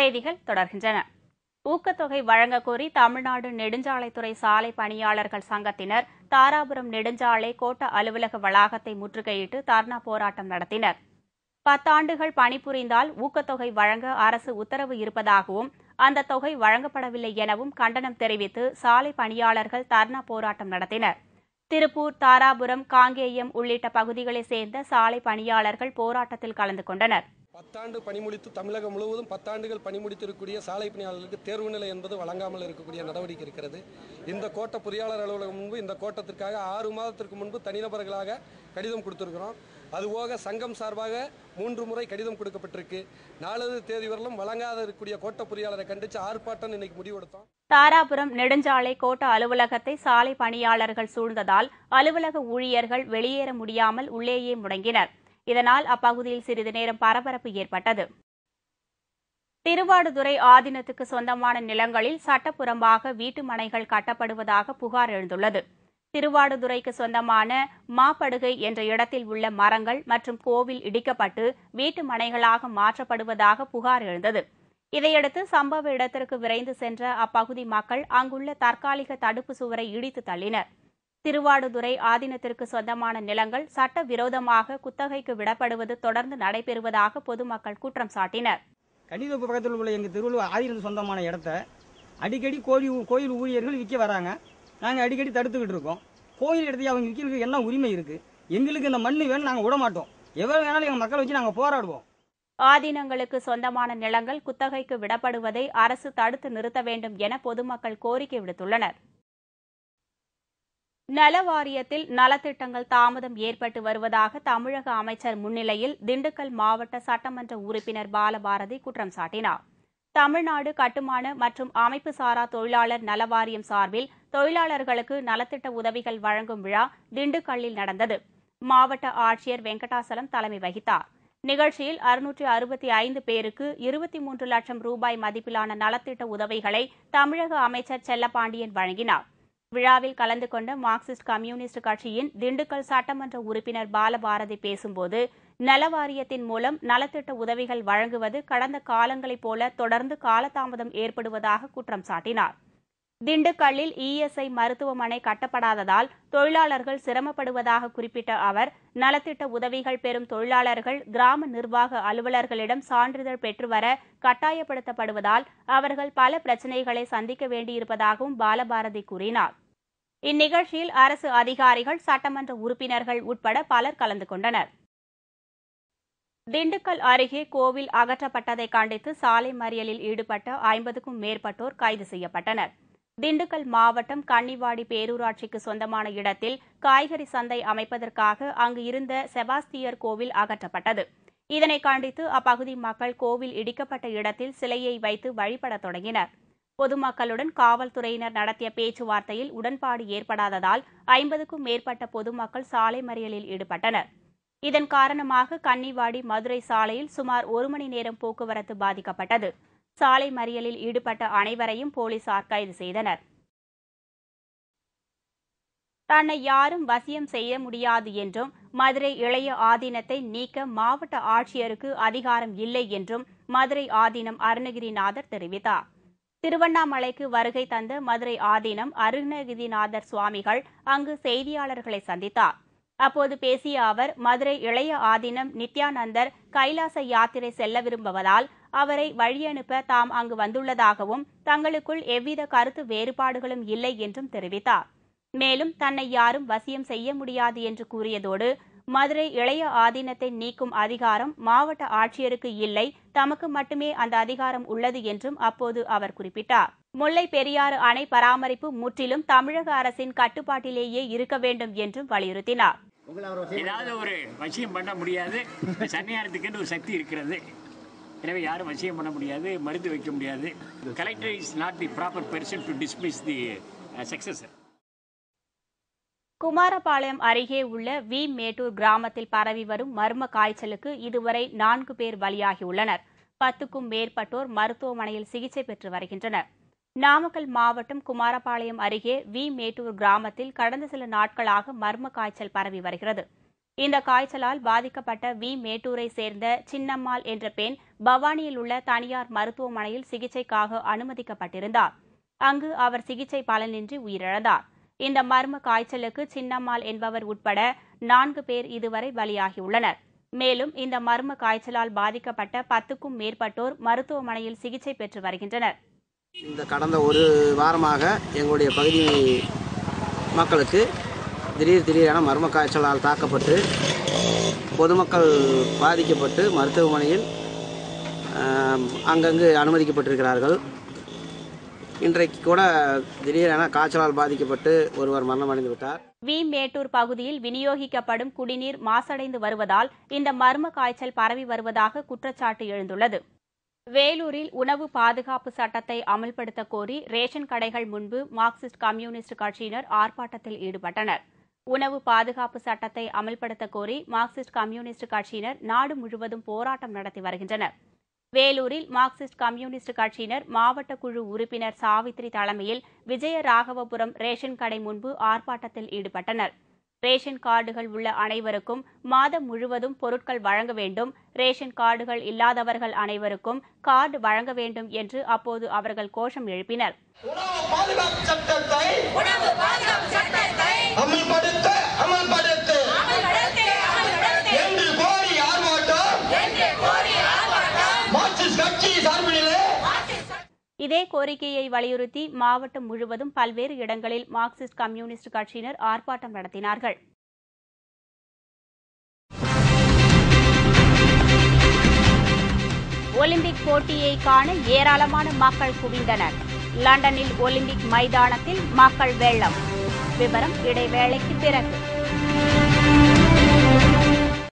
செய்திகள் தொடர்கின்றன ஊக்கத்தொகை வழங்க கோரி தமிழ்நாடு நெடுஞ்சாலைத்துறை சாலை பணியாளர்கள் சங்கத்தினர் தாராபுரம் நெடுஞ்சாலை கோட்ட அலுவலக வளாகத்தை முற்றுகையிட்டு தர்ணா போராட்டம் நடத்தினர் பத்தாண்டுகள் பணிபுரிந்தால் ஊக்கத்தொகை வழங்க அரசு உத்தரவு இருப்பதாகவும் அந்த தொகை வழங்கப்படவில்லை எனவும் கண்டனம் தெரிவித்து சாலை பணியாளர்கள் தர்ணா போராட்டம் நடத்தினர் திருப்பூர் தாராபுரம் காங்கேயம் உள்ளிட்ட பகுதிகளைச் சேர்ந்த சாலை பணியாளர்கள் போராட்டத்தில் கலந்து கொண்டனா் பத்தாண்டு பணிமுடித்து தமிழகம் முழுவதும் பத்தாண்டுகள் பணிமுடித்திருக்கக்கூடிய சாலை பணியாளர்களுக்கு தேர்வு நிலை என்பது வழங்காமல் இருக்கக்கூடிய நடவடிக்கை இருக்கிறது இந்த கோட்ட பொறியாளர் அலுவலகம் முன்பு இந்த கோட்டத்திற்காக ஆறு மாதத்திற்கு முன்பு தனிநபர்களாக கடிதம் கொடுத்துருக்கிறோம் அதுபோக சங்கம் சார்பாக மூன்று முறை கடிதம் கொடுக்கப்பட்டிருக்கு நாலாவது தேதி வரலும் வழங்காத இருக்கக்கூடிய கோட்ட பொறியாளரை கண்டித்து ஆர்ப்பாட்டம் இன்னைக்கு முடிவெடுத்தோம் தாராபுரம் நெடுஞ்சாலை கோட்ட அலுவலகத்தை சாலை பணியாளர்கள் சூழ்ந்ததால் அலுவலக ஊழியர்கள் வெளியேற முடியாமல் உள்ளேயே முடங்கினர் இதனால் அப்பகுதியில் சிறிது நேரம் பரபரப்பு ஏற்பட்டது திருவாடுதுறை ஆதீனத்துக்கு சொந்தமான நிலங்களில் சட்டப்புறம்பாக வீட்டு மனைகள் கட்டப்படுவதாக புகார் எழுந்துள்ளது திருவாடுதுறைக்கு சொந்தமான மாப்படுகை என்ற இடத்தில் உள்ள மரங்கள் மற்றும் கோவில் இடிக்கப்பட்டு வீட்டு மனைகளாக மாற்றப்படுவதாக புகார் எழுந்தது இதையடுத்து சம்பவ இடத்திற்கு விரைந்து சென்ற அப்பகுதி மக்கள் அங்குள்ள தற்காலிக தடுப்பு சுவரை இடித்து தள்ளினர் திருவாடுதுறை ஆதீனத்திற்கு சொந்தமான நிலங்கள் சட்டவிரோதமாக குத்தகைக்கு விடப்படுவது தொடர்ந்து நடைபெறுவதாக பொதுமக்கள் குற்றம் சாட்டினர் கணித பக்கத்தில் உள்ள எங்கள் திருவள்ளுவர் ஆதீனத்துக்கு சொந்தமான இடத்த அடிக்கடி கோயில் கோயில் ஊழியர்கள் விற்க வராங்க நாங்கள் அடிக்கடி தடுத்துக்கிட்டு இருக்கோம் கோயில் இடத்துல அவங்க விற்கிறதுக்கு என்ன உரிமை இருக்குது எங்களுக்கு இந்த மண் வேணும் நாங்கள் விடமாட்டோம் எவ்வளோ வேணாலும் எங்கள் மக்களை வச்சு நாங்கள் போராடுவோம் ஆதீனங்களுக்கு சொந்தமான நிலங்கள் குத்தகைக்கு விடப்படுவதை அரசு தடுத்து நிறுத்த வேண்டும் என பொதுமக்கள் கோரிக்கை விடுத்துள்ளனர் நலவாரியத்தில் நலத்திட்டங்கள் தாமதம் ஏற்பட்டு வருவதாக தமிழக அமைச்சர் முன்னிலையில் திண்டுக்கல் மாவட்ட சட்டமன்ற உறுப்பினர் பாலபாரதி குற்றம் சாட்டினார் தமிழ்நாடு கட்டுமான மற்றும் அமைப்பு சாரா தொழிலாளர் நலவாரியம் சார்பில் தொழிலாளர்களுக்கு நலத்திட்ட உதவிகள் வழங்கும் விழா திண்டுக்கல்லில் நடந்தது மாவட்ட ஆட்சியர் வெங்கடாசலம் தலைமை வகித்தார் நிகழ்ச்சியில் அறுநூற்றி அறுபத்தி ஐந்து பேருக்கு இருபத்தி மூன்று லட்சம் ரூபாய் மதிப்பிலான நலத்திட்ட உதவிகளை தமிழக அமைச்சர் செல்லப்பாண்டியன் வழங்கினாா் விழாவில் கலந்து கொண்ட மார்க்சிஸ்ட் கம்யூனிஸ்ட் கட்சியின் திண்டுக்கல் சட்டமன்ற உறுப்பினர் பாலபாரதி பேசும்போது நலவாரியத்தின் மூலம் நலத்திட்ட உதவிகள் வழங்குவது கடந்த காலங்களைப் போல தொடர்ந்து காலதாமதம் ஏற்படுவதாக குற்றம் சாட்டினாா் திண்டுக்கல்லில் இஎஸ்ஐ மருத்துவமனை கட்டப்படாததால் தொழிலாளர்கள் சிரமப்படுவதாக குறிப்பிட்ட அவர் நலத்திட்ட உதவிகள் பெறும் தொழிலாளர்கள் கிராம நிர்வாக அலுவலர்களிடம் சான்றிதழ் பெற்றுவர கட்டாயப்படுத்தப்படுவதால் அவர்கள் பல பிரச்சினைகளை சந்திக்க வேண்டியிருப்பதாகவும் பாலபாரதி கூறினார் இந்நிகழ்ச்சியில் அரசு அதிகாரிகள் சட்டமன்ற உறுப்பினர்கள் உட்பட பலர் கலந்து கொண்டனர் திண்டுக்கல் அருகே கோவில் அகற்றப்பட்டதை கண்டித்து சாலை மறியலில் ஈடுபட்ட ஐம்பதுக்கும் மேற்பட்டோர் கைது செய்யப்பட்டனா் திண்டுக்கல் மாவட்டம் கன்னிவாடி பேரூராட்சிக்கு சொந்தமான இடத்தில் காய்கறி சந்தை அமைப்பதற்காக அங்கு இருந்த செபாஸ்தியர் கோவில் அகற்றப்பட்டது இதனை கண்டித்து அப்பகுதி மக்கள் கோவில் இடிக்கப்பட்ட இடத்தில் சிலையை வைத்து வழிபடத் தொடங்கினர் பொதுமக்களுடன் காவல்துறையினர் நடத்திய பேச்சுவார்த்தையில் உடன்பாடு ஏற்படாததால் ஐம்பதுக்கும் மேற்பட்ட பொதுமக்கள் சாலை மறியலில் ஈடுபட்டனர் இதன் காரணமாக கன்னிவாடி மதுரை சாலையில் சுமார் ஒரு மணி நேரம் போக்குவரத்து பாதிக்கப்பட்டது சாலை மறியலில் ஈடுபட்ட அனைவரையும் போலீசார் கைது செய்தனர் தன்னை யாரும் வசியம் செய்ய முடியாது என்றும் மதுரை இளைய ஆதீனத்தை நீக்க மாவட்ட ஆட்சியருக்கு அதிகாரம் இல்லை என்றும் மதுரை ஆதீனம் அருணகிரிநாதர் தெரிவித்தார் திருவண்ணாமலைக்கு வருகை தந்த மதுரை ஆதீனம் அருணகிரிநாதர் சுவாமிகள் அங்கு செய்தியாளர்களை சந்தித்தார் அப்போது பேசிய அவர் மதுரை இளைய ஆதீனம் நித்யானந்தர் கைலாச யாத்திரை செல்ல விரும்புவதால் அவரை வழியனுப்ப தாம் அங்கு வந்துள்ளதாகவும் தங்களுக்குள் எவ்வித கருத்து வேறுபாடுகளும் இல்லை என்றும் தெரிவித்தார் மேலும் தன்னை யாரும் வசியம் செய்ய முடியாது என்று கூறியதோடு மதுரை இளைய ஆதீனத்தை நீக்கும் அதிகாரம் மாவட்ட ஆட்சியருக்கு இல்லை தமக்கு மட்டுமே அந்த அதிகாரம் உள்ளது என்றும் அப்போது அவர் குறிப்பிட்டார் முல்லை பெரியாறு அணை பராமரிப்பு முற்றிலும் தமிழக அரசின் கட்டுப்பாட்டிலேயே இருக்க வேண்டும் என்றும் வலியுறுத்தினார் ஏதாவது ஒரு வசியம் பண்ண முடியாது சன்னியாரத்துக்கு ஒரு சக்தி இருக்கிறது எனவே யாரும் வசியம் பண்ண முடியாது மருந்து வைக்க முடியாது collector is not the proper person to dismiss the successor Kumarapalayam அருகே உள்ள வி மேட்டூர் கிராமத்தில் பரவி வரும் மர்ம காய்ச்சலுக்கு இதுவரை நான்கு பேர் பலியாகியுள்ளனர் பத்துக்கும் மேற்பட்டோர் மருத்துவமனையில் சிகிச்சை பெற்று வருகின்றனர் நாமக்கல் மாவட்டம் குமாரபாளையம் அருகே வி மேட்டூர் கிராமத்தில் கடந்த சில நாட்களாக மர்ம காய்ச்சல் பரவி வருகிறது இந்த காய்ச்சலால் பாதிக்கப்பட்ட வி மேட்டூரை சேர்ந்த சின்னம்மாள் என்ற பெண் பவானியில் உள்ள தனியார் மருத்துவமனையில் சிகிச்சைக்காக அனுமதிக்கப்பட்டிருந்தார் அங்கு அவர் சிகிச்சை பலனின்றி உயிரிழந்தார் இந்த மர்ம காய்ச்சலுக்கு சின்னம்மாள் என்பவர் உட்பட நான்கு பேர் இதுவரை பலியாகியுள்ளனர் மேலும் இந்த மர்ம காய்ச்சலால் பாதிக்கப்பட்ட பத்துக்கும் மேற்பட்டோர் மருத்துவமனையில் சிகிச்சை பெற்று வருகின்றனர் இந்த கடந்த ஒரு வாரமாக எங்களுடைய பகுதி மக்களுக்கு திடீர் திடீரென மர்ம காய்ச்சலால் தாக்கப்பட்டு பொதுமக்கள் பாதிக்கப்பட்டு மருத்துவமனையில் அங்கங்கு அனுமதிக்கப்பட்டிருக்கிறார்கள் இன்றைக்கு கூட திடீரென காய்ச்சலால் பாதிக்கப்பட்டு ஒருவர் மரணமடைந்து விட்டார் வி மேட்டூர் பகுதியில் விநியோகிக்கப்படும் குடிநீர் மாசடைந்து வருவதால் இந்த மர்ம காய்ச்சல் பரவி வருவதாக குற்றச்சாட்டு எழுந்துள்ளது வேலூரில் உணவு பாதுகாப்பு சட்டத்தை அமல்படுத்த கோரி ரேஷன் கடைகள் முன்பு மார்க்சிஸ்ட் கம்யூனிஸ்ட் கட்சியினர் ஆர்ப்பாட்டத்தில் ஈடுபட்டனர் உணவு பாதுகாப்பு சட்டத்தை அமல்படுத்த கோரி மார்க்சிஸ்ட் கம்யூனிஸ்ட் கட்சியினர் நாடு முழுவதும் போராட்டம் நடத்தி வருகின்றனர் வேலூரில் மார்க்சிஸ்ட் கம்யூனிஸ்ட் கட்சியினர் மாவட்ட குழு உறுப்பினர் சாவித்ரி தலைமையில் விஜய ராகவபுரம் ரேஷன் கடை முன்பு ஆர்ப்பாட்டத்தில் ஈடுபட்டனா் ரேஷன் கார்டுகள் உள்ள அனைவருக்கும் மாதம் முழுவதும் பொருட்கள் வழங்க வேண்டும் ரேஷன் கார்டுகள் இல்லாதவர்கள் அனைவருக்கும் கார்டு வழங்க வேண்டும் என்று அப்போது அவர்கள் கோஷம் எழுப்பினர் கட்சி சார்பில் இதே கோரிக்கையை வலியுறுத்தி மாவட்டம் முழுவதும் பல்வேறு இடங்களில் மார்க்சிஸ்ட் கம்யூனிஸ்ட் கட்சியினர் ஆர்ப்பாட்டம் நடத்தினார்கள் ஒலிம்பிக் போட்டியை காண ஏராளமான மக்கள் குவிந்தனர் லண்டனில் ஒலிம்பிக் மைதானத்தில் மக்கள் வெள்ளம் விவரம் இடைவேளைக்கு பிறகு